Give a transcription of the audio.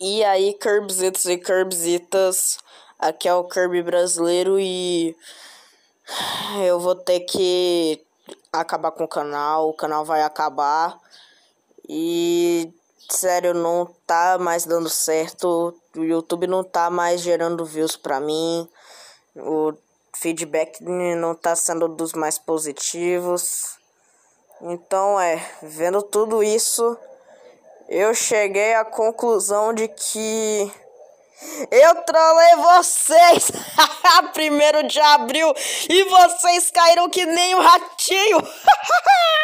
E aí, Curbzitos e Curbzitas, aqui é o Curb brasileiro e eu vou ter que acabar com o canal, o canal vai acabar e sério, não tá mais dando certo, o YouTube não tá mais gerando views pra mim, o feedback não tá sendo dos mais positivos. Então é, vendo tudo isso, eu cheguei à conclusão de que eu trolei vocês! Primeiro de abril! E vocês caíram que nem um ratinho!